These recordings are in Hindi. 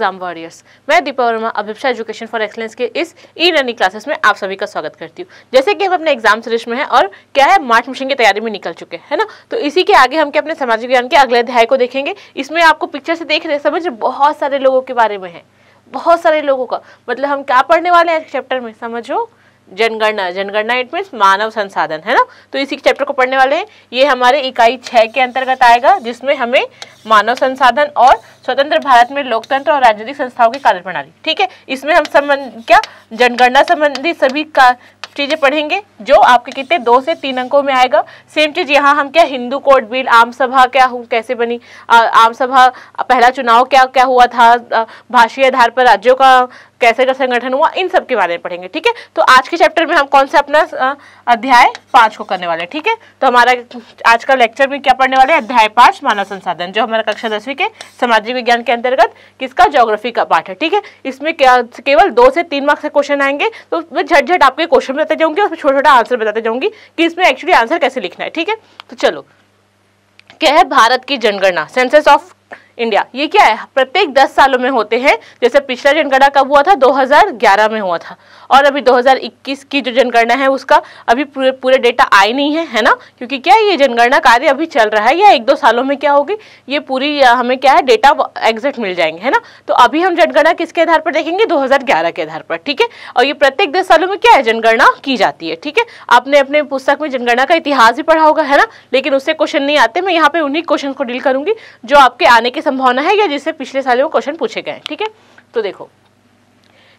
एग्जाम वॉरियर्स मैं Deepa Verma Abhipsa education for excellence के इस ई लर्निंग क्लासेस में आप सभी का स्वागत करती हूँ जैसे कि हम अपने एग्जाम सीरीज में हैं और क्या है मार्च मिशन की तैयारी में निकल चुके हैं ना तो इसी के आगे हम के अपने सामाजिक विज्ञान के अगले अध्याय को देखेंगे इसमें आपको पिक्चर से देख रहे समझ बहुत सारे लोगों के बारे में है बहुत सारे लोगों का मतलब हम क्या पढ़ने वाले हैं चैप्टर में समझो जनगणना जनगणना इट मीन्स मानव संसाधन है ना तो इसी चैप्टर को पढ़ने वाले हैं ये हमारे इकाई छः के अंतर्गत आएगा जिसमें हमें मानव संसाधन और स्वतंत्र भारत में लोकतंत्र और राजनीतिक संस्थाओं की कार्य प्रणाली ठीक है इसमें हम संबंध क्या जनगणना संबंधी सभी का चीज़ें पढ़ेंगे जो आपके कितने दो से तीन अंकों में आएगा सेम चीज़ यहाँ हम क्या हिंदू कोर्ट बिल आम सभा क्या कैसे बनी आ, आम सभा पहला चुनाव क्या क्या हुआ था भाषी आधार पर राज्यों का कैसे का संगठन हुआ इन सब के बारे में पढ़ेंगे ठीक है तो आज के चैप्टर में हम कौन सा अपना अध्याय पांच को करने वाले हैं ठीक है तो हमारा आज का लेक्चर में क्या पढ़ने वाले अध्याय पांच मानव संसाधन जो हमारा कक्षा दसवीं के समाज सामाजिक विज्ञान के अंतर्गत किसका ज्योग्राफी का पाठ है ठीक है इसमें केवल दो से तीन मार्क्स के क्वेश्चन आएंगे तो मैं झटझट आपके क्वेश्चन बताते जाऊंगी और छोटा छोटा आंसर बताते जाऊंगी कि इसमें एक्चुअली आंसर कैसे लिखना है ठीक है तो चलो क्या है भारत की जनगणना सेंसस ऑफ इंडिया ये क्या है प्रत्येक 10 सालों में होते हैं जैसे पिछला जनगणना कब हुआ था 2011 में हुआ था और अभी 2021 की जो जनगणना है उसका अभी पूरे पूरे डेटा आए नहीं है है ना क्योंकि क्या ये जनगणना कार्य अभी चल रहा है या एक दो सालों में क्या होगी ये पूरी हमें क्या है डेटा एग्जैक्ट मिल जाएंगे है ना तो अभी हम जनगणना किसके आधार पर देखेंगे दो के आधार पर ठीक है और ये प्रत्येक दस सालों में क्या है जनगणना की जाती है ठीक है आपने अपने पुस्तक में जनगणना का इतिहास भी पढ़ा होगा है ना लेकिन उससे क्वेश्चन नहीं आते मैं यहाँ पे उन्हीं क्वेश्चन को डील करूंगी जो आपके आने के संभावना है या जिससे पिछले साल वो क्वेश्चन पूछे गए ठीक है तो देखो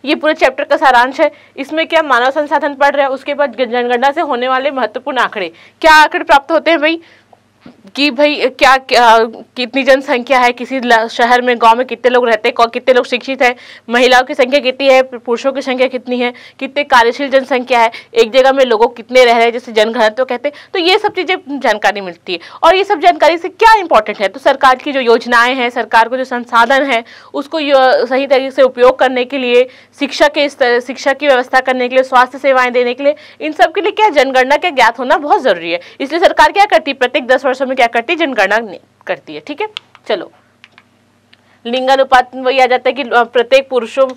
ये पूरे चैप्टर का सारांश है इसमें क्या मानव संसाधन पढ़ रहे हैं उसके बाद जनगणना से होने वाले महत्वपूर्ण आंकड़े क्या आंकड़े प्राप्त होते हैं भाई कि भाई क्या, क्या कितनी जनसंख्या है किसी शहर में गांव में कितने लोग रहते हैं कितने लोग शिक्षित हैं महिलाओं की संख्या कितनी है पुरुषों की संख्या कितनी है कितने कार्यशील जनसंख्या है एक जगह में लोगों कितने रह रहे हैं जैसे जनघनत्व तो कहते हैं तो ये सब चीज़ें जानकारी मिलती है और ये सब जानकारी से क्या इंपॉर्टेंट है तो सरकार की जो योजनाएँ हैं सरकार को जो संसाधन है उसको सही तरीके से उपयोग करने के लिए शिक्षा के शिक्षा की व्यवस्था करने के लिए स्वास्थ्य सेवाएँ देने के लिए इन सब के लिए क्या जनगणना का ज्ञात होना बहुत जरूरी है इसलिए सरकार क्या करती है प्रत्येक दस वर्षों में क्या करती है जनगणना करती है ठीक है चलो लिंगानुपात वही आ जाता है कि प्रत्येक पुरुषों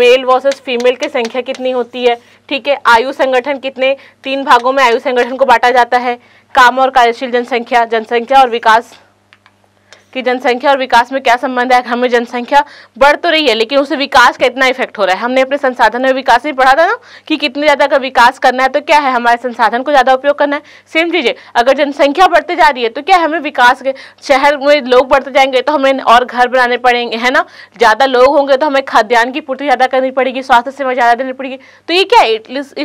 मेल वर्सेस फीमेल की संख्या कितनी होती है ठीक है आयु संगठन कितने तीन भागों में आयु संगठन को बांटा जाता है काम और कार्यशील जनसंख्या जनसंख्या और विकास कि जनसंख्या और विकास में क्या संबंध है हमें जनसंख्या बढ़ तो रही है लेकिन उसे विकास का इतना इफेक्ट हो रहा है हमने अपने संसाधन में विकास भी पढ़ा था ना कि कितने ज़्यादा का विकास करना है तो क्या है हमारे संसाधन को ज़्यादा उपयोग करना है सेम चीज़ें अगर जनसंख्या बढ़ती जा रही है तो क्या हमें विकास के शहर में लोग बढ़ते जाएंगे तो हमें और घर बनाने पड़ेंगे है ना ज़्यादा लोग होंगे तो हमें खाद्यान्न की पूर्ति ज़्यादा करनी पड़ेगी स्वास्थ्य सेवा ज़्यादा देनी पड़ेगी तो ये क्या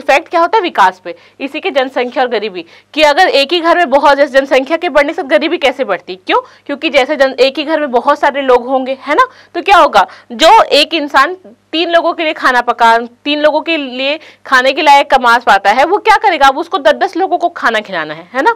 इफेक्ट क्या होता है विकास पे इसी के जनसंख्या और गरीबी कि अगर एक ही घर में बहुत जनसंख्या के बढ़ने से गरीबी कैसे बढ़ती क्यों क्योंकि जैसे जन एक ही घर में बहुत सारे लोग होंगे है ना तो क्या होगा जो एक इंसान तीन लोगों के लिए खाना पका तीन लोगों के लिए खाने के लायक कमा पाता है वो क्या करेगा अब उसको दस दस लोगों को खाना खिलाना है है ना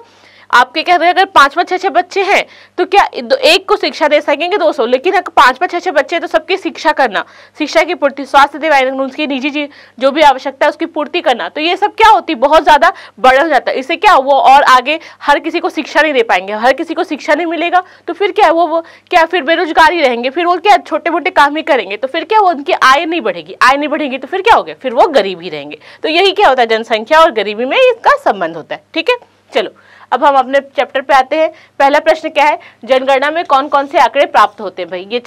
आपके कह रहे हैं अगर पाँच पांच छह छह बच्चे हैं तो क्या एक को शिक्षा दे सकेंगे दो सौ लेकिन अगर पांच पांच छः छह बच्चे हैं तो सबकी शिक्षा करना शिक्षा की पूर्ति स्वास्थ्य सेवाएं उसकी निजी जो भी आवश्यकता है उसकी पूर्ति करना तो ये सब क्या होती बहुत ज़्यादा बढ़ जाता है इससे क्या वो और आगे हर किसी को शिक्षा नहीं दे पाएंगे हर किसी को शिक्षा नहीं मिलेगा तो फिर क्या वो, वो क्या फिर बेरोजगारी रहेंगे फिर वो क्या छोटे मोटे काम ही करेंगे तो फिर क्या वो उनकी आय नहीं बढ़ेगी आय नहीं बढ़ेगी तो फिर क्या हो गया फिर वो गरीब ही रहेंगे तो यही क्या होता है जनसंख्या और गरीबी में इसका संबंध होता है ठीक है चलो अब हम अपने चैप्टर पे आते हैं पहला प्रश्न क्या है जनगणना में कौन कौन से आंकड़े प्राप्त होते हैं भाई ये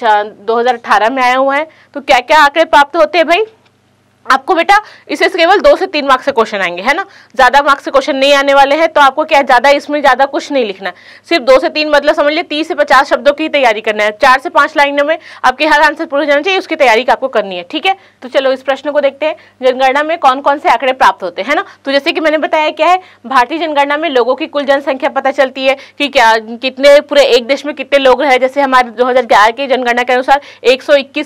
दो में आया हुआ है तो क्या क्या आंकड़े प्राप्त होते हैं भाई आपको बेटा इसे केवल दो से तीन मार्क्स से क्वेश्चन आएंगे है ना ज़्यादा मार्क्स से क्वेश्चन नहीं आने वाले हैं तो आपको क्या ज़्यादा इसमें ज़्यादा कुछ नहीं लिखना है सिर्फ दो से तीन मतलब समझ लीजिए तीस से पचास शब्दों की तैयारी करना है चार से पांच लाइनों में आपके हर आंसर पूरे जाना चाहिए उसकी तैयारी आपको करनी है ठीक है तो चलो इस प्रश्न को देखते हैं जनगणना में कौन कौन से आंकड़े प्राप्त होते हैं ना तो जैसे कि मैंने बताया क्या है भारतीय जनगणना में लोगों की कुल जनसंख्या पता चलती है कि क्या कितने पूरे एक देश में कितने लोग रहे जैसे हमारे दो के जनगणना के अनुसार एक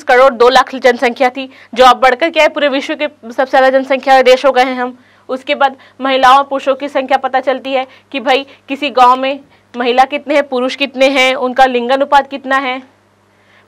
करोड़ दो लाख जनसंख्या थी जो अब बढ़कर क्या है पूरे विश्व विश्व के सबसे ज़्यादा जनसंख्या देश हो गए हैं हम उसके बाद महिलाओं और पुरुषों की संख्या पता चलती है कि भाई किसी गांव में महिला कितने हैं पुरुष कितने हैं उनका लिंगानुपात कितना है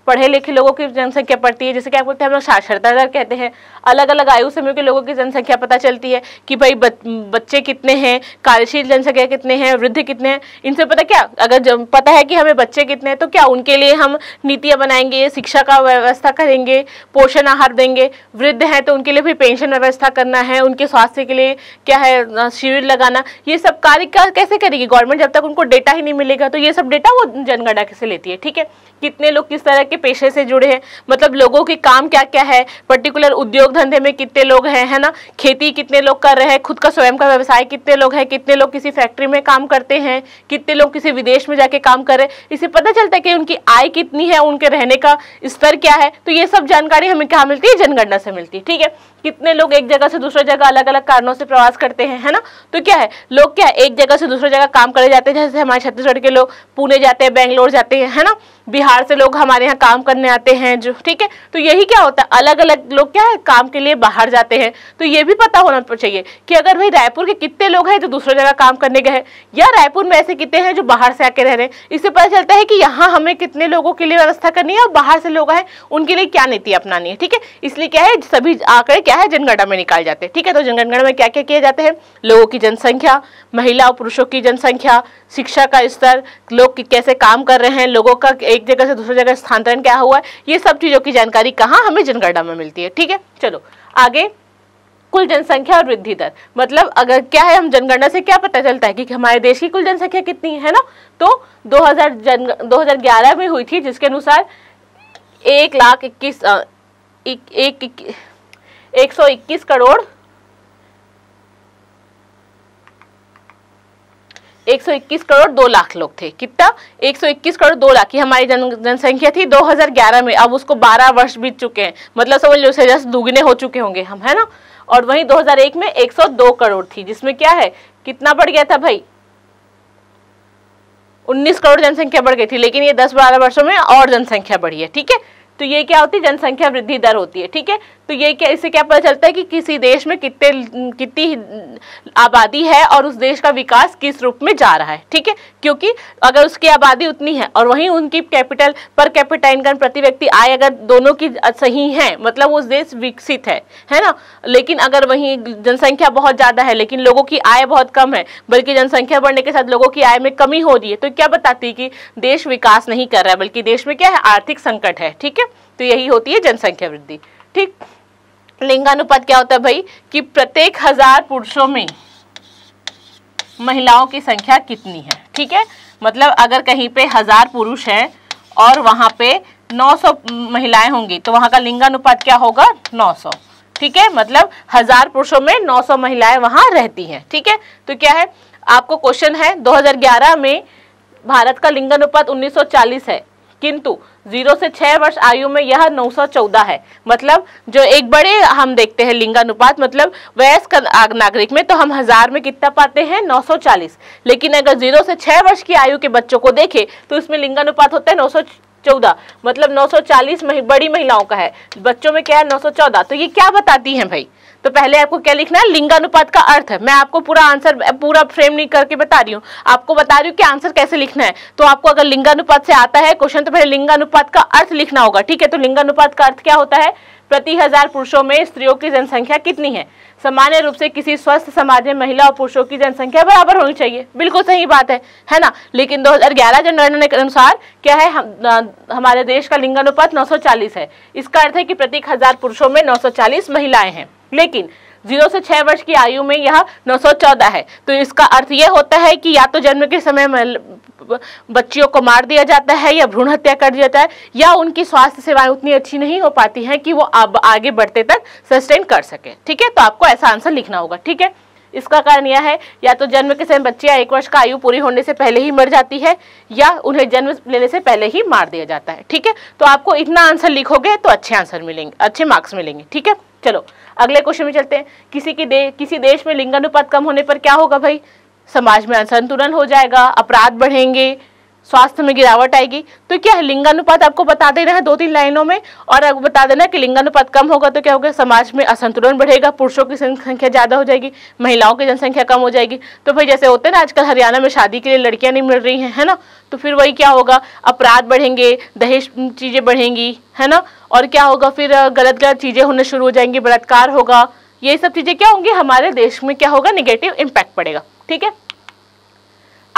पढ़े लिखे लोगों की जनसंख्या पड़ती है जैसे कि आप बोलते हैं हम लोग साक्षरता दर कहते हैं अलग अलग आयु समूह के लोगों की जनसंख्या पता चलती है कि भाई बच्चे कितने हैं कार्यशील जनसंख्या कितने हैं वृद्ध कितने हैं इनसे पता क्या अगर पता है कि हमें बच्चे कितने हैं तो क्या उनके लिए हम नीतियाँ बनाएंगे शिक्षा का व्यवस्था करेंगे पोषण आहार देंगे वृद्ध हैं तो उनके लिए भी पेंशन व्यवस्था करना है उनके स्वास्थ्य के लिए क्या है शिविर लगाना ये सब कार्य कैसे करेगी गवर्नमेंट जब तक उनको डेटा ही नहीं मिलेगा तो ये सब डेटा वो जनगणना कैसे लेती है ठीक है कितने लोग किस तरह के पेशे से जुड़े हैं मतलब लोगों के काम क्या क्या है पर्टिकुलर उद्योग धंधे में कितने लोग हैं है ना खेती कितने लोग कर रहे हैं खुद का स्वयं का व्यवसाय कितने लोग हैं कितने लोग किसी फैक्ट्री में काम करते हैं कितने लोग किसी विदेश में जाके काम कर रहे हैं इससे पता चलता है कि उनकी आय कितनी है उनके रहने का स्तर क्या है तो ये सब जानकारी हमें कहाँ मिलती है जनगणना से मिलती है ठीक है कितने लोग एक जगह से दूसरे जगह अलग अलग कारणों से प्रवास करते हैं है ना तो क्या है लोग क्या है एक जगह से दूसरे जगह काम करे जाते हैं जैसे हमारे छत्तीसगढ़ के लोग पुणे जाते हैं बेंगलोर जाते हैं है ना बिहार से लोग हमारे यहाँ काम करने आते हैं जो ठीक है तो यही क्या होता है अलग अलग लोग क्या है काम के लिए बाहर जाते हैं तो ये भी पता होना चाहिए कि अगर भाई रायपुर के कितने लोग हैं जो दूसरे जगह काम करने गए या रायपुर में ऐसे कितने हैं जो बाहर से आके रह रहे हैं इससे पता चलता है कि यहाँ हमें कितने लोगों के लिए व्यवस्था करनी है और बाहर से लोग हैं उनके लिए क्या नीति अपनानी है ठीक है इसलिए क्या है सभी आंकड़े क्या है जनगणना में निकाल जाते हैं ठीक है तो जनगणना में क्या क्या किए जाते हैं लोगों की जनसंख्या महिला और पुरुषों की जनसंख्या शिक्षा का स्तर लोग कैसे काम कर रहे हैं लोगों का एक जगह से दूसरी जगह स्थानांतरण प्रकरण क्या हुआ है ये सब चीज़ों की जानकारी कहाँ हमें जनगणना में मिलती है ठीक है चलो आगे कुल जनसंख्या और वृद्धि दर मतलब अगर क्या है हम जनगणना से क्या पता चलता है कि, हमारे देश की कुल जनसंख्या कितनी है ना तो 2000 जन 2011 में हुई थी जिसके अनुसार एक लाख इक्कीस एक सौ इक्कीस करोड़ 121 करोड़ दो लाख लोग थे कितना 121 करोड़ दो लाख की हमारी जन जनसंख्या थी 2011 में अब उसको 12 वर्ष बीत चुके हैं मतलब समझ लो से जस्ट दुगने हो चुके होंगे हम है ना और वहीं 2001 में 102 करोड़ थी जिसमें क्या है कितना बढ़ गया था भाई 19 करोड़ जनसंख्या बढ़ गई थी लेकिन ये 10-12 वर्षों में और जनसंख्या बढ़ी है ठीक है तो ये क्या होती है जनसंख्या वृद्धि दर होती है ठीक है तो ये क्या इससे क्या पता चलता है कि किसी देश में कितने कितनी आबादी है और उस देश का विकास किस रूप में जा रहा है ठीक है क्योंकि अगर उसकी आबादी उतनी है और वहीं उनकी कैपिटल पर कैपिटा इनकम प्रति व्यक्ति आय अगर दोनों की सही है मतलब वो देश विकसित है है ना लेकिन अगर वहीं जनसंख्या बहुत ज़्यादा है लेकिन लोगों की आय बहुत कम है बल्कि जनसंख्या बढ़ने के साथ लोगों की आय में कमी हो रही है तो क्या बताती है कि देश विकास नहीं कर रहा है बल्कि देश में क्या है आर्थिक संकट है ठीक है तो यही होती है जनसंख्या वृद्धि ठीक लिंगानुपात क्या होता है भाई कि प्रत्येक हजार पुरुषों में महिलाओं की संख्या कितनी है ठीक है मतलब अगर कहीं पे हजार पुरुष हैं और वहां पे 900 महिलाएं होंगी तो वहां का लिंगानुपात क्या होगा 900 ठीक है मतलब हजार पुरुषों में 900 महिलाएं वहां रहती हैं ठीक है तो क्या है आपको क्वेश्चन है 2011 में भारत का लिंगानुपात 1940 है किंतु जीरो से छह वर्ष आयु में यह 914 है मतलब जो एक बड़े हम देखते हैं लिंगानुपात मतलब वयस्क नागरिक में तो हम हजार में कितना पाते हैं 940 लेकिन अगर जीरो से छह वर्ष की आयु के बच्चों को देखें तो इसमें लिंगानुपात होता है सौ चौदह मतलब 940 मही, बड़ी महिलाओं का है बच्चों में क्या है 914 तो ये क्या बताती हैं भाई तो पहले आपको क्या लिखना है लिंगानुपात का अर्थ है मैं आपको पूरा आंसर पूरा फ्रेम नहीं करके बता रही हूँ आपको बता रही हूँ कि आंसर कैसे लिखना है तो आपको अगर लिंगानुपात से आता है क्वेश्चन तो पहले लिंगानुपात का अर्थ लिखना होगा ठीक है तो लिंगानुपात का अर्थ क्या होता है प्रति हजार पुरुषों में स्त्रियों की जनसंख्या कितनी है सामान्य रूप से किसी स्वस्थ समाज में महिला और पुरुषों की जनसंख्या बराबर होनी चाहिए बिल्कुल सही बात है है ना लेकिन 2011 जनगणना के अनुसार क्या है हम, न, हमारे देश का लिंगानुपात 940 है इसका अर्थ है कि प्रत्येक हजार पुरुषों में 940 महिलाएं हैं लेकिन जीरो से छह वर्ष की आयु में यह 914 है तो इसका अर्थ यह होता है कि या तो जन्म के समय बच्चियों को मार दिया जाता है या भ्रूण हत्या कर दिया जाता है या उनकी स्वास्थ्य सेवाएं उतनी अच्छी नहीं हो पाती हैं कि वो अब आगे बढ़ते तक सस्टेन कर सके ठीक है तो आपको ऐसा आंसर लिखना होगा ठीक है इसका कारण यह है या तो जन्म के समय बच्चियां एक वर्ष का आयु पूरी होने से पहले ही मर जाती है या उन्हें जन्म लेने से पहले ही मार दिया जाता है ठीक है तो आपको इतना आंसर लिखोगे तो अच्छे आंसर मिलेंगे अच्छे मार्क्स मिलेंगे ठीक है चलो अगले क्वेश्चन में चलते हैं किसी की दे, किसी देश में लिंगानुपात कम होने पर क्या होगा भाई समाज में असंतुलन हो जाएगा अपराध बढ़ेंगे स्वास्थ्य में गिरावट आएगी तो क्या है लिंगानुपात आपको बता देना है दो तीन लाइनों में और आपको बता देना कि लिंगानुपात कम होगा तो क्या होगा समाज में असंतुलन बढ़ेगा पुरुषों की जनसंख्या ज़्यादा हो जाएगी महिलाओं की जनसंख्या कम हो जाएगी तो फिर जैसे होते हैं ना आजकल हरियाणा में शादी के लिए लड़कियाँ नहीं मिल रही हैं है ना तो फिर वही क्या होगा अपराध बढ़ेंगे दहेज चीज़ें बढ़ेंगी है ना और क्या होगा फिर गलत गलत चीज़ें होने शुरू हो जाएंगी बलात्कार होगा ये सब चीज़ें क्या होंगी हमारे देश में क्या होगा निगेटिव इम्पैक्ट पड़ेगा ठीक है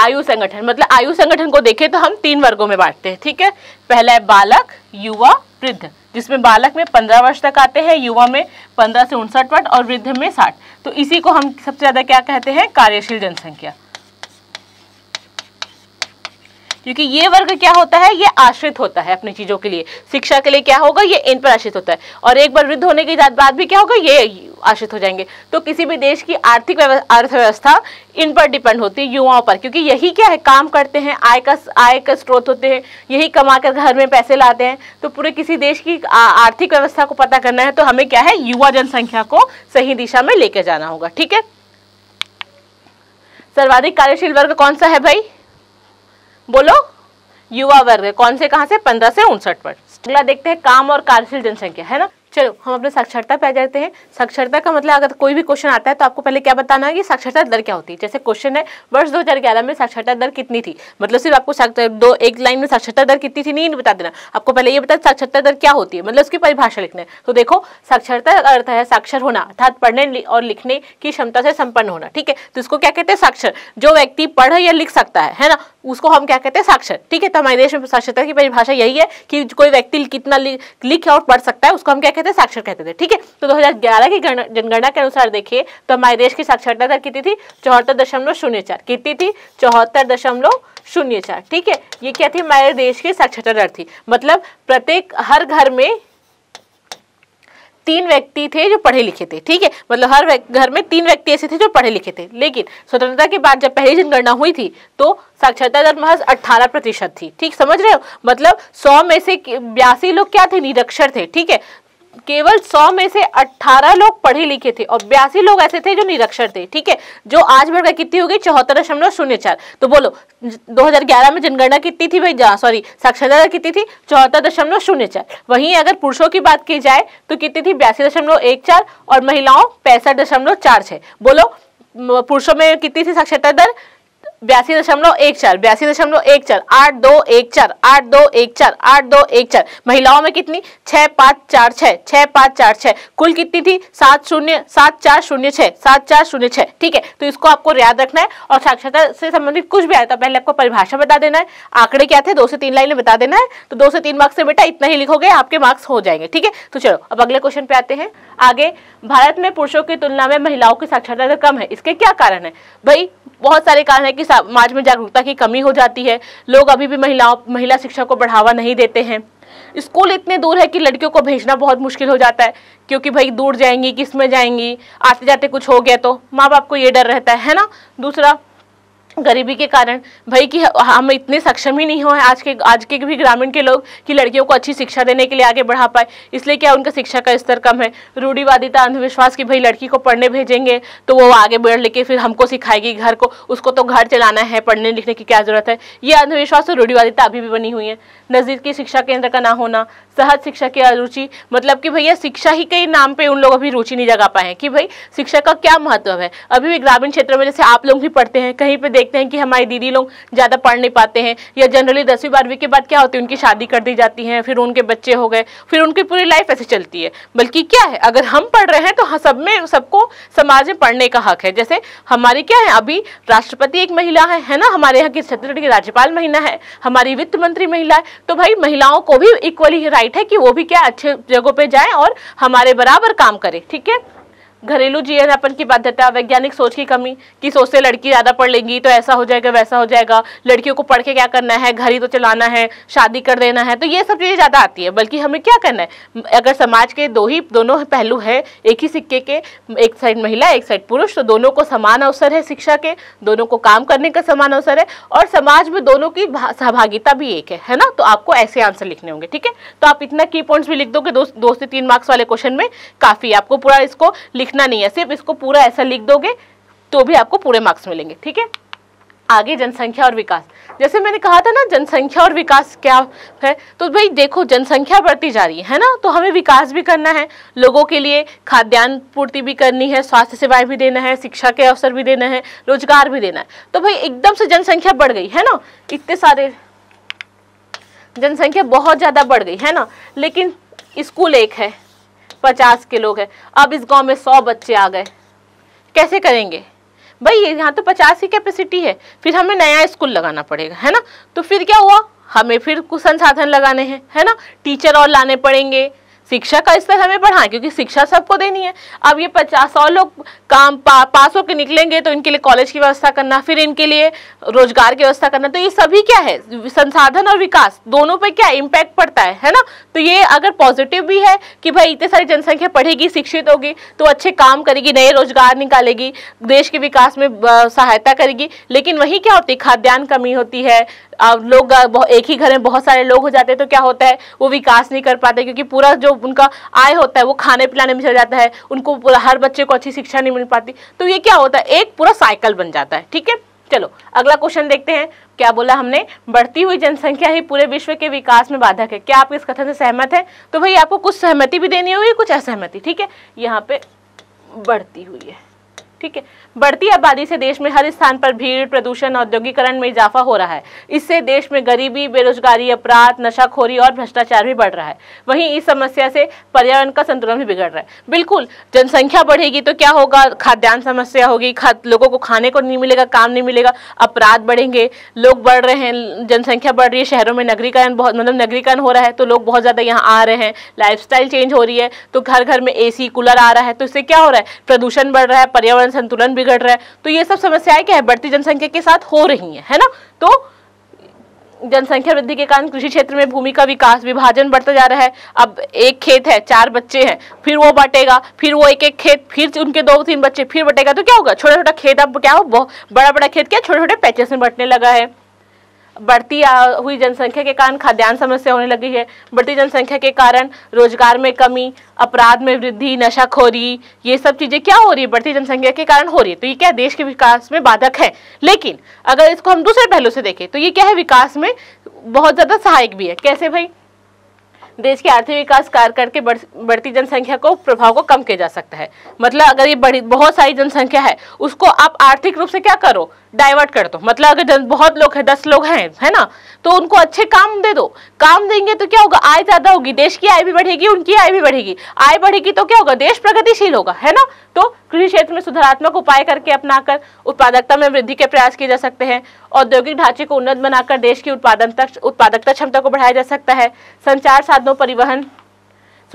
आयु संगठन मतलब आयु संगठन को देखें तो हम तीन वर्गों में बांटते हैं ठीक है पहला है बालक युवा वृद्ध जिसमें बालक में पंद्रह वर्ष तक आते हैं युवा में पंद्रह से उनसठ वर्ष और वृद्ध में साठ तो इसी को हम सबसे ज़्यादा क्या कहते हैं कार्यशील जनसंख्या क्योंकि ये वर्ग क्या होता है ये आश्रित होता है अपनी चीजों के लिए शिक्षा के लिए क्या होगा ये इन पर आश्रित होता है और एक बार वृद्ध होने के बाद भी क्या होगा ये आश्रित हो जाएंगे तो किसी भी देश की आर्थिक अर्थव्यवस्था इन पर डिपेंड होती है युवाओं पर क्योंकि यही क्या है काम करते हैं आय का आय का स्रोत होते हैं यही कमा कर घर में पैसे लाते हैं तो पूरे किसी देश की आर्थिक व्यवस्था को पता करना है तो हमें क्या है युवा जनसंख्या को सही दिशा में लेकर जाना होगा ठीक है सर्वाधिक कार्यशील वर्ग कौन सा है भाई बोलो युवा वर्ग कौन से कहा से पंद्रह से उनसठ पर अगला देखते हैं काम और कार्यशील जनसंख्या है ना चलो हम अपने साक्षरता पे आ जाते हैं साक्षरता का मतलब अगर कोई भी क्वेश्चन आता है तो आपको पहले क्या बताना है कि साक्षरता दर क्या होती है जैसे क्वेश्चन है वर्ष 2011 में साक्षरता दर कितनी थी मतलब सिर्फ आपको दो एक लाइन में साक्षरता दर कितनी थी नहीं बता देना आपको पहले ये बता साक्षरता दर क्या होती है मतलब उसकी परिभाषा लिखना है तो देखो साक्षरता का अर्थ है साक्षर होना अर्थात पढ़ने और लिखने की क्षमता से संपन्न होना ठीक है तो इसको क्या कहते हैं साक्षर जो व्यक्ति पढ़ या लिख सकता है है ना उसको हम क्या कहते हैं साक्षर ठीक है तो हमारे देश में साक्षरता की परिभाषा यही है कि कोई व्यक्ति कितना लिख और पढ़ सकता है उसको हम क्या कहते कहते हैं साक्षर कहते थे ठीक है तो 2011 की जनगणना के अनुसार देखिए तो हमारे देश की साक्षरता दर कितनी थी चौहत्तर दशमलव शून्य चार कितनी थी चौहत्तर दशमलव शून्य चार ठीक है ये क्या थी हमारे देश की साक्षरता दर थी मतलब प्रत्येक हर घर में तीन व्यक्ति थे जो पढ़े लिखे थे ठीक है मतलब हर घर में तीन व्यक्ति ऐसे थे जो पढ़े लिखे थे लेकिन स्वतंत्रता के बाद जब पहली जनगणना हुई थी तो साक्षरता दर महज 18 प्रतिशत थी ठीक समझ रहे हो मतलब 100 में से बयासी लोग क्या थे निरक्षर थे ठीक है केवल 100 में से 18 लोग पढ़े लिखे थे और बयासी लोग ऐसे थे जो निरक्षर थे ठीक है जो आज बढ़कर कितनी हो गई चौहत्तर दशमलव शून्य चार तो बोलो 2011 में जनगणना कितनी थी भाई सॉरी साक्षरता दर कितनी थी चौहत्तर दशमलव शून्य चार वहीं अगर पुरुषों की बात की जाए तो कितनी थी बयासी दशमलव एक चार और महिलाओं पैंसठ दशमलव चार छः बोलो पुरुषों में कितनी थी साक्षरता दर बयासी दशमलव एक चार बयासी दशमलव एक चार आठ दो एक चार आठ दो एक चार आठ दो एक चार महिलाओं में कितनी छह पाँच चार छह छह पाँच चार छह कुल कितनी थी सात शून्य सात चार शून्य छह सात चार शून्य छह ठीक है तो इसको आपको याद रखना है और साक्षरता से संबंधित कुछ भी आया था तो पहले आपको परिभाषा बता देना है आंकड़े क्या थे दो से तीन लाइन बता देना है तो दो से तीन मार्क्स से बेटा इतना ही लिखोगे आपके मार्क्स हो जाएंगे ठीक है तो चलो अब अगले क्वेश्चन पे आते हैं आगे भारत में पुरुषों की तुलना में महिलाओं की साक्षरता कम है इसके क्या कारण है भाई बहुत सारे कारण है कि समाज में जागरूकता की कमी हो जाती है लोग अभी भी महिलाओं महिला शिक्षा को बढ़ावा नहीं देते हैं स्कूल इतने दूर है कि लड़कियों को भेजना बहुत मुश्किल हो जाता है क्योंकि भाई दूर जाएंगी किस में जाएंगी आते जाते कुछ हो गया तो माँ बाप को ये डर रहता है, है ना दूसरा गरीबी के कारण भाई कि हम इतने सक्षम ही नहीं हुए आज के आज के भी ग्रामीण के लोग कि लड़कियों को अच्छी शिक्षा देने के लिए आगे बढ़ा पाए इसलिए क्या उनका शिक्षा का स्तर कम है रूढ़ीवादिता अंधविश्वास कि भाई लड़की को पढ़ने भेजेंगे तो वो आगे बढ़ लेके फिर हमको सिखाएगी घर को उसको तो घर चलाना है पढ़ने लिखने की क्या जरूरत है ये अंधविश्वास और रूढ़ीवादिता अभी भी बनी हुई है नज़दीकी शिक्षा केंद्र का ना होना सहज शिक्षा की अरुचि मतलब कि भैया शिक्षा ही के नाम पर उन लोग अभी रुचि नहीं जगा पाए हैं कि भाई शिक्षा का क्या महत्व है अभी भी ग्रामीण क्षेत्र में जैसे आप लोग भी पढ़ते हैं कहीं पर देखते हैं कि हमारी दीदी लोग ज़्यादा पढ़ नहीं पाते हैं या जनरली दसवीं बारहवीं के बाद क्या होती है उनकी शादी कर दी जाती है फिर उनके बच्चे हो गए फिर उनकी पूरी लाइफ ऐसे चलती है बल्कि क्या है अगर हम पढ़ रहे हैं तो हाँ, सब में सबको समाज में पढ़ने का हक है जैसे हमारे क्या है अभी राष्ट्रपति एक महिला है है ना हमारे यहाँ की छत्तीसगढ़ की राज्यपाल महिला है हमारी वित्त मंत्री महिला है तो भाई महिलाओं को भी इक्वली राइट है कि वो भी क्या अच्छे जगहों पर जाए और हमारे बराबर काम करे ठीक है घरेलू जीवन यापन की बाध्यता वैज्ञानिक सोच की कमी कि सोचते लड़की ज़्यादा पढ़ लेंगी तो ऐसा हो जाएगा वैसा हो जाएगा लड़कियों को पढ़ के क्या करना है घर ही तो चलाना है शादी कर देना है तो ये सब चीज़ें ज़्यादा आती है बल्कि हमें क्या करना है अगर समाज के दो ही दोनों पहलू है एक ही सिक्के के एक साइड महिला एक साइड पुरुष तो दोनों को समान अवसर है शिक्षा के दोनों को काम करने का समान अवसर है और समाज में दोनों की सहभागिता भी एक है है ना तो आपको ऐसे आंसर लिखने होंगे ठीक है तो आप इतना की पॉइंट्स भी लिख दो, दो से तीन मार्क्स वाले क्वेश्चन में काफ़ी आपको पूरा इसको लिख लिखना नहीं है सिर्फ इसको पूरा ऐसा लिख दोगे तो भी आपको पूरे मार्क्स मिलेंगे ठीक है आगे जनसंख्या और विकास जैसे मैंने कहा था ना जनसंख्या और विकास क्या है तो भाई देखो जनसंख्या बढ़ती जा रही है ना तो हमें विकास भी करना है लोगों के लिए खाद्यान्न पूर्ति भी करनी है स्वास्थ्य सेवाएं भी देना है शिक्षा के अवसर भी देना है रोजगार भी देना है तो भाई एकदम से जनसंख्या बढ़ गई है ना इतने सारे जनसंख्या बहुत ज़्यादा बढ़ गई है ना लेकिन स्कूल एक है पचास के लोग हैं अब इस गांव में सौ बच्चे आ गए कैसे करेंगे भाई यहाँ तो पचास की कैपेसिटी है फिर हमें नया स्कूल लगाना पड़ेगा है ना तो फिर क्या हुआ हमें फिर कुछ संसाधन लगाने हैं है ना टीचर और लाने पड़ेंगे शिक्षा का स्तर हमें बढ़ाएं क्योंकि शिक्षा सबको देनी है अब ये पचास सौ लोग काम पा, पास होकर निकलेंगे तो इनके लिए कॉलेज की व्यवस्था करना फिर इनके लिए रोजगार की व्यवस्था करना तो ये सभी क्या है संसाधन और विकास दोनों पे क्या इम्पैक्ट पड़ता है है ना तो ये अगर पॉजिटिव भी है कि भाई इतने सारी जनसंख्या पढ़ेगी शिक्षित होगी तो अच्छे काम करेगी नए रोजगार निकालेगी देश के विकास में सहायता करेगी लेकिन वही क्या होती है खाद्यान्न कमी होती है लोग एक ही घर में बहुत सारे लोग हो जाते हैं तो क्या होता है वो विकास नहीं कर पाते क्योंकि पूरा जो उनका आय होता है वो खाने पिलाने में चल जाता है उनको हर बच्चे को अच्छी शिक्षा नहीं मिल पाती तो ये क्या होता है एक पूरा साइकिल बन जाता है ठीक है चलो अगला क्वेश्चन देखते हैं क्या बोला हमने बढ़ती हुई जनसंख्या ही पूरे विश्व के विकास में बाधक है क्या आप इस कथन से सहमत है तो भाई आपको कुछ सहमति भी देनी होगी कुछ असहमति ठीक है यहाँ पे बढ़ती हुई है ठीक है बढ़ती आबादी से देश में हर स्थान पर भीड़ प्रदूषण औद्योगिकरण में इजाफा हो रहा है इससे देश में गरीबी बेरोजगारी अपराध नशाखोरी और भ्रष्टाचार भी बढ़ रहा है वहीं इस समस्या से पर्यावरण का संतुलन भी बिगड़ रहा है बिल्कुल जनसंख्या बढ़ेगी तो क्या होगा खाद्यान्न समस्या होगी लोगों को खाने को नहीं मिलेगा काम नहीं मिलेगा अपराध बढ़ेंगे लोग बढ़ रहे हैं जनसंख्या बढ़ रही है शहरों में नगरीकरण बहुत मतलब नगरीकरण हो रहा है तो लोग बहुत ज़्यादा यहाँ आ रहे हैं लाइफ चेंज हो रही है तो घर घर में ए कूलर आ रहा है तो इससे क्या हो रहा है प्रदूषण बढ़ रहा है पर्यावरण संतुलन बिगड़ रहा है तो ये सब समस्याएं क्या है बढ़ती जनसंख्या के साथ हो रही है, है ना तो जनसंख्या वृद्धि के कारण कृषि क्षेत्र में भूमि का विकास विभाजन बढ़ता जा रहा है अब एक खेत है चार बच्चे हैं फिर वो बटेगा फिर वो एक एक खेत फिर उनके दो तीन बच्चे फिर बटेगा तो क्या होगा छोटा छोटा खेत अब क्या हो बड़ा बड़ा खेत क्या छोटे छोटे पैचेस में बटने लगा है बढ़ती हुई जनसंख्या के कारण खाद्यान्न समस्या होने लगी है बढ़ती जनसंख्या के कारण रोजगार में कमी अपराध में वृद्धि नशाखोरी ये सब चीज़ें क्या हो रही है बढ़ती जनसंख्या के कारण हो रही है तो ये क्या देश के विकास में बाधक है लेकिन अगर इसको हम दूसरे पहलू से देखें तो ये क्या है विकास में बहुत ज़्यादा सहायक भी है कैसे भाई देश के आर्थिक विकास कार्य करके बढ़, बढ़ती जनसंख्या को प्रभाव को कम किया जा सकता है मतलब अगर ये बड़ी बहुत सारी जनसंख्या है उसको आप आर्थिक रूप से क्या करो डाइवर्ट कर दो मतलब अगर बहुत लोग हैं दस लोग हैं है ना तो उनको अच्छे काम दे दो काम देंगे तो क्या होगा आय ज्यादा होगी देश की आय भी बढ़ेगी उनकी आय भी बढ़ेगी आय बढ़ेगी तो क्या होगा देश प्रगतिशील होगा है ना तो कृषि क्षेत्र में सुधारात्मक उपाय करके अपनाकर उत्पादकता में वृद्धि के प्रयास किए जा सकते हैं औद्योगिक ढांचे को उन्नत बनाकर देश की उत्पादन उत्पादकता क्षमता को बढ़ाया जा सकता है संचार साधनों परिवहन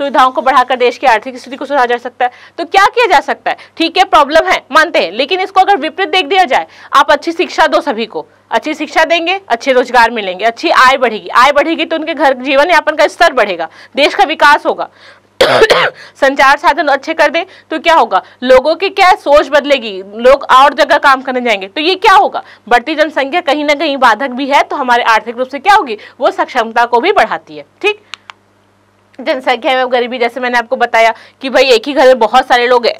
सुविधाओं को बढ़ाकर देश की आर्थिक स्थिति को सुधारा जा सकता है तो क्या किया जा सकता है ठीक है प्रॉब्लम है मानते हैं लेकिन इसको अगर विपरीत देख दिया जाए आप अच्छी शिक्षा दो सभी को अच्छी शिक्षा देंगे अच्छे रोजगार मिलेंगे अच्छी आय बढ़ेगी आय बढ़ेगी तो उनके घर जीवन यापन का स्तर बढ़ेगा देश का विकास होगा संचार साधन अच्छे कर दे तो क्या होगा लोगों की क्या सोच बदलेगी लोग और जगह काम करने जाएंगे तो ये क्या होगा बढ़ती जनसंख्या कहीं ना कहीं बाधक भी है तो हमारे आर्थिक रूप से क्या होगी वो सक्षमता को भी बढ़ाती है ठीक जनसंख्या एवं गरीबी जैसे मैंने आपको बताया कि भाई एक ही घर में बहुत सारे लोग हैं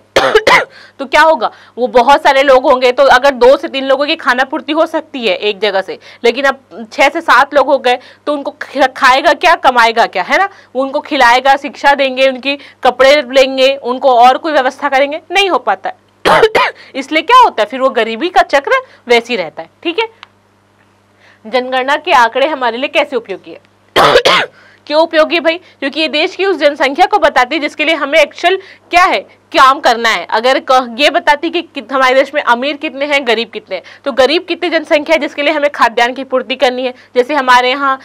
तो क्या होगा वो बहुत सारे लोग होंगे तो अगर दो से तीन लोगों की खाना पूर्ति हो सकती है एक जगह से लेकिन अब छह से सात लोग हो गए तो उनको खाएगा क्या कमाएगा क्या है ना वो उनको खिलाएगा शिक्षा देंगे उनकी कपड़े लेंगे उनको और कोई व्यवस्था करेंगे नहीं हो पाता इसलिए क्या होता है फिर वो गरीबी का चक्र वैसी रहता है ठीक है जनगणना के आंकड़े हमारे लिए कैसे उपयोगी है क्यों उपयोगी भाई क्योंकि ये देश की उस जनसंख्या को बताती है जिसके लिए हमें एक्चुअल क्या है काम करना है अगर ये बताती कि, हमारे देश में अमीर कितने हैं गरीब कितने हैं तो गरीब कितनी जनसंख्या है जिसके लिए हमें खाद्यान्न की पूर्ति करनी है जैसे हमारे यहाँ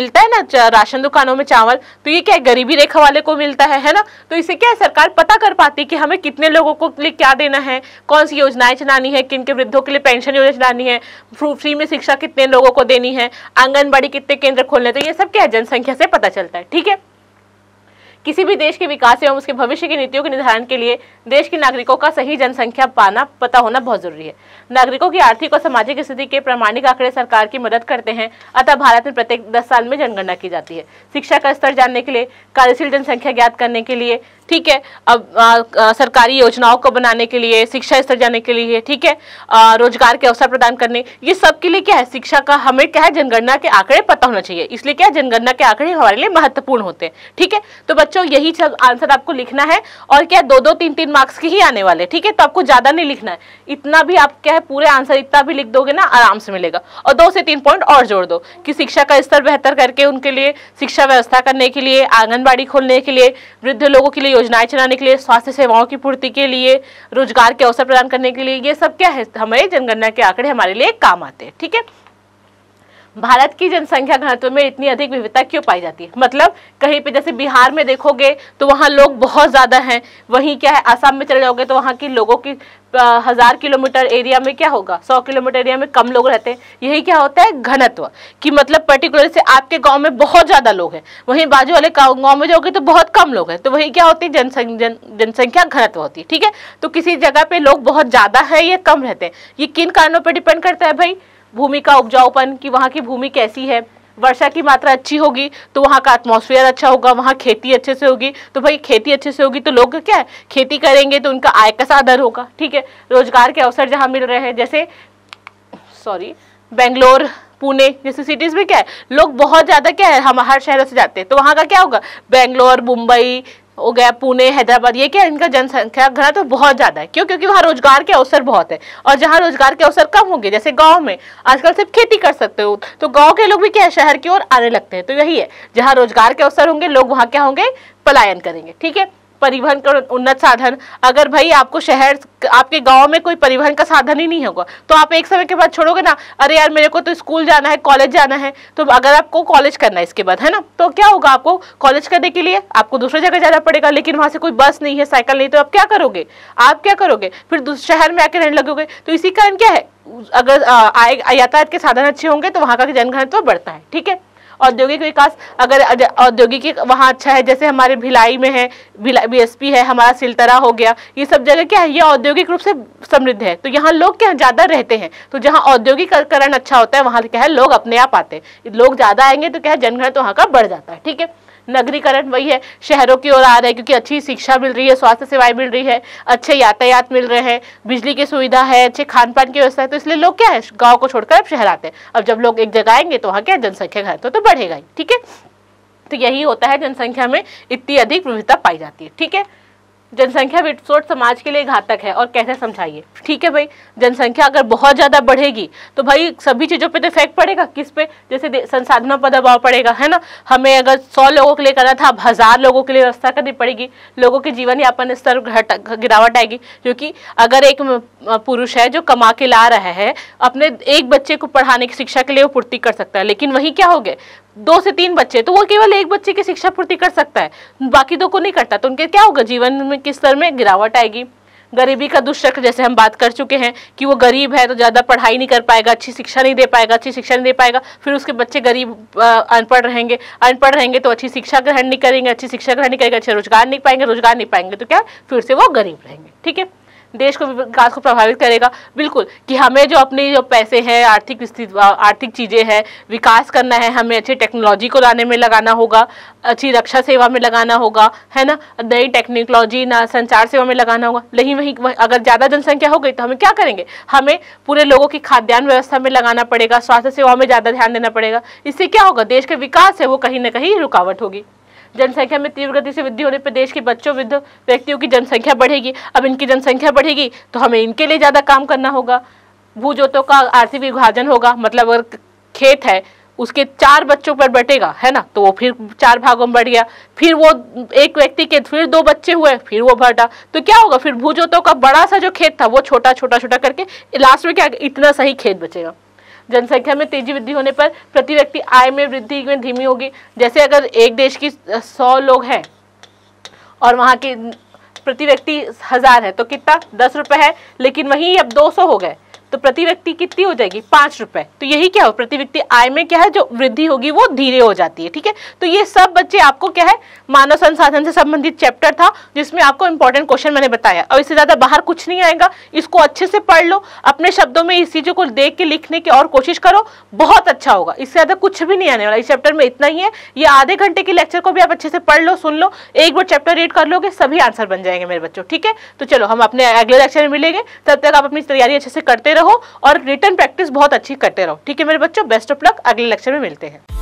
मिलता है ना राशन दुकानों में चावल तो ये क्या गरीबी रेखा वाले को मिलता है है ना तो इसे क्या सरकार पता कर पाती कि हमें कितने लोगों को लिए क्या देना है कौन सी योजनाएं चलानी है किन के वृद्धों के लिए पेंशन योजना चलानी है फ्री में शिक्षा कितने लोगों को देनी है आंगनबाड़ी कितने केंद्र खोलने तो ये सब क्या है जनसंख्या से पता चलता है ठीक है किसी भी देश के विकास एवं उसके भविष्य की नीतियों के निर्धारण के लिए देश के नागरिकों का सही जनसंख्या पाना पता होना बहुत जरूरी है नागरिकों की आर्थिक और सामाजिक स्थिति के प्रमाणिक आंकड़े सरकार की मदद करते हैं अतः भारत में प्रत्येक दस साल में जनगणना की जाती है शिक्षा का स्तर जानने के लिए कार्यशील जनसंख्या ज्ञात करने के लिए ठीक है अब आ, आ, सरकारी योजनाओं को बनाने के लिए शिक्षा स्तर जाने के लिए ठीक है आ, रोजगार के अवसर प्रदान करने ये सब के लिए क्या है शिक्षा का हमें क्या है जनगणना के आंकड़े पता होना चाहिए इसलिए क्या जनगणना के आंकड़े हमारे लिए महत्वपूर्ण होते हैं ठीक है तो बच्चों यही आंसर आपको लिखना है और क्या दो दो तीन तीन मार्क्स के ही आने वाले ठीक है तो आपको ज्यादा नहीं लिखना है इतना भी आप क्या है पूरे आंसर इतना भी लिख दोगे ना आराम से मिलेगा और दो से तीन पॉइंट और जोड़ दो कि शिक्षा का स्तर बेहतर करके उनके लिए शिक्षा व्यवस्था करने के लिए आंगनबाड़ी खोलने के लिए वृद्ध लोगों के लिए योजनाएं चलाने के लिए स्वास्थ्य सेवाओं की पूर्ति के लिए रोजगार के अवसर प्रदान करने के लिए ये सब क्या है हमारे जनगणना के आंकड़े हमारे लिए काम आते हैं ठीक है भारत की जनसंख्या घनत्व में इतनी अधिक विविधता क्यों पाई जाती है मतलब कहीं पे जैसे बिहार में देखोगे तो वहाँ लोग बहुत ज़्यादा हैं वहीं क्या है आसाम में चले जाओगे तो वहाँ की लोगों की हज़ार किलोमीटर एरिया में क्या होगा सौ किलोमीटर एरिया में कम लोग रहते हैं यही क्या होता है घनत्व कि मतलब पर्टिकुलर से आपके गाँव में बहुत ज़्यादा लोग हैं वहीं बाजू वाले गाँव में जाओगे तो बहुत कम लोग हैं तो वही क्या होती है जनसंख्या जनसंख्या घनत्व होती है ठीक है तो किसी जगह पे लोग बहुत ज़्यादा है या कम रहते हैं ये किन कारणों पर डिपेंड करता है भाई भूमि का उपजाऊपन कि वहाँ की भूमि कैसी है वर्षा की मात्रा अच्छी होगी तो वहाँ का एटमोसफियर अच्छा होगा वहाँ खेती अच्छे से होगी तो भाई खेती अच्छे से होगी तो लोग क्या है खेती करेंगे तो उनका आय का साधन होगा ठीक है रोजगार के अवसर जहाँ मिल रहे हैं जैसे सॉरी बेंगलोर पुणे जैसे सिटीज़ में क्या है लोग बहुत ज़्यादा क्या है हम हर शहरों से जाते हैं तो वहाँ का क्या होगा बेंगलोर मुंबई हो गया पुणे हैदराबाद ये क्या इनका जनसंख्या घना तो बहुत ज़्यादा है क्यों क्योंकि वहाँ रोजगार के अवसर बहुत है और जहाँ रोजगार के अवसर कम होंगे जैसे गाँव में आजकल सिर्फ खेती कर सकते हो तो गाँव के लोग भी क्या है शहर की ओर आने लगते हैं तो यही है जहाँ रोजगार के अवसर होंगे लोग वहाँ क्या होंगे पलायन करेंगे ठीक है परिवहन का उन्नत साधन अगर भाई आपको शहर आपके गांव में कोई परिवहन का साधन ही नहीं होगा तो आप एक समय के बाद छोड़ोगे ना अरे यार मेरे को तो स्कूल जाना है कॉलेज जाना है तो अगर आपको कॉलेज करना है इसके बाद है ना तो क्या होगा आपको कॉलेज करने के लिए आपको दूसरी जगह जाना पड़ेगा लेकिन वहाँ से कोई बस नहीं है साइकिल नहीं तो आप क्या करोगे आप क्या करोगे फिर शहर में आके रहने लगोगे तो इसी कारण क्या है अगर यातायात के साधन अच्छे होंगे तो वहाँ का जनघनत्व बढ़ता है ठीक है औद्योगिक विकास अगर औद्योगिक वहाँ अच्छा है जैसे हमारे भिलाई में है बी है हमारा सिलतरा हो गया ये सब जगह क्या है ये औद्योगिक रूप से समृद्ध है तो यहाँ लोग क्या ज़्यादा रहते हैं तो जहाँ औद्योगिकरण अच्छा होता है वहाँ क्या है लोग अपने आप आते हैं लोग ज़्यादा आएंगे तो क्या है जनगण तो वहाँ का बढ़ जाता है ठीक है नगरीकरण वही है शहरों की ओर आ रहे हैं क्योंकि अच्छी शिक्षा मिल रही है स्वास्थ्य सेवाएं मिल रही है अच्छे यातायात मिल रहे हैं बिजली की सुविधा है अच्छे खान पान की व्यवस्था है तो इसलिए लोग क्या है गाँव को छोड़कर अब शहर आते हैं अब जब लोग एक जगह आएंगे तो वहाँ क्या जनसंख्या घर तो बढ़ेगा ही ठीक है तो यही होता है जनसंख्या में इतनी अधिक विविधता पाई जाती है ठीक है जनसंख्या विस्फोट समाज के लिए घातक है और कैसे समझाइए ठीक है भाई जनसंख्या अगर बहुत ज़्यादा बढ़ेगी तो भाई सभी चीज़ों पे तो इफेक्ट पड़ेगा किस पे जैसे संसाधनों पर दबाव पड़ेगा है ना हमें अगर सौ लोगों के लिए करना था अब हज़ार लोगों के लिए व्यवस्था करनी पड़ेगी लोगों के जीवन यापन स्तर गिरावट आएगी क्योंकि अगर एक पुरुष है जो कमा के ला रहा है अपने एक बच्चे को पढ़ाने की शिक्षा के लिए वो पूर्ति कर सकता है लेकिन वही क्या हो गए दो से तीन बच्चे तो वो केवल एक बच्चे की शिक्षा पूर्ति कर सकता है बाकी दो को नहीं करता तो उनके क्या होगा जीवन में किस स्तर में गिरावट आएगी गरीबी का दुष्चक्र जैसे हम बात कर चुके हैं कि वो गरीब है तो ज़्यादा पढ़ाई नहीं कर पाएगा अच्छी शिक्षा नहीं दे पाएगा अच्छी शिक्षा नहीं दे पाएगा फिर उसके बच्चे गरीब अनपढ़ रहेंगे अनपढ़ रहेंगे तो अच्छी शिक्षा ग्रहण नहीं करेंगे अच्छी शिक्षा ग्रहण नहीं करेंगे अच्छे रोजगार नहीं पाएंगे रोजगार नहीं पाएंगे तो क्या फिर से वो गरीब रहेंगे ठीक है देश को विकास को प्रभावित करेगा बिल्कुल कि हमें जो अपने जो पैसे हैं आर्थिक स्थिति आर्थिक चीज़ें हैं विकास करना है हमें अच्छी टेक्नोलॉजी को लाने में लगाना होगा अच्छी रक्षा सेवा में लगाना होगा है ना नई टेक्नोलॉजी ना संचार सेवा में लगाना होगा नहीं वहीं अगर ज़्यादा जनसंख्या हो गई तो हमें क्या करेंगे हमें पूरे लोगों की खाद्यान्न व्यवस्था में लगाना पड़ेगा स्वास्थ्य सेवा में ज़्यादा ध्यान देना पड़ेगा इससे क्या होगा देश का विकास है वो कहीं ना कहीं रुकावट होगी जनसंख्या में तीव्र गति से वृद्धि होने पर देश के बच्चों वृद्ध व्यक्तियों की जनसंख्या बढ़ेगी अब इनकी जनसंख्या बढ़ेगी तो हमें इनके लिए ज़्यादा काम करना होगा भूजोतों का आर्थिक विभाजन होगा मतलब अगर खेत है उसके चार बच्चों पर बटेगा है ना तो वो फिर चार भागों में बढ़ गया फिर वो एक व्यक्ति के फिर दो बच्चे हुए फिर वो बटा तो क्या होगा फिर भूजोतों का बड़ा सा जो खेत था वो छोटा छोटा छोटा करके लास्ट में क्या इतना सही खेत बचेगा जनसंख्या में तेजी वृद्धि होने पर प्रति व्यक्ति आय में वृद्धि में धीमी होगी जैसे अगर एक देश की सौ लोग हैं और वहाँ के प्रति व्यक्ति हज़ार है तो कितना दस रुपये है लेकिन वहीं अब दो सौ हो गए तो प्रति व्यक्ति कितनी हो जाएगी पांच रुपए तो यही क्या हो प्रति व्यक्ति आय में क्या है जो वृद्धि होगी वो धीरे हो जाती है ठीक है तो ये सब बच्चे आपको क्या है मानव संसाधन से संबंधित चैप्टर था जिसमें आपको इंपॉर्टेंट क्वेश्चन मैंने बताया और इससे ज्यादा बाहर कुछ नहीं आएगा इसको अच्छे से पढ़ लो अपने शब्दों में इस चीजों को देख के लिखने की और कोशिश करो बहुत अच्छा होगा इससे ज्यादा कुछ भी नहीं आने वाला इस चैप्टर में इतना ही है ये आधे घंटे के लेक्चर को भी आप अच्छे से पढ़ लो सुन लो एक बार चैप्टर रीड कर लोगे सभी आंसर बन जाएंगे मेरे बच्चों ठीक है तो चलो हम अपने अगले लेक्चर में मिलेंगे तब तक आप अपनी तैयारी अच्छे से करते रहो रहो और रिटर्न प्रैक्टिस बहुत अच्छी करते रहो ठीक है मेरे बच्चों बेस्ट ऑफ लक अगले लेक्चर में मिलते हैं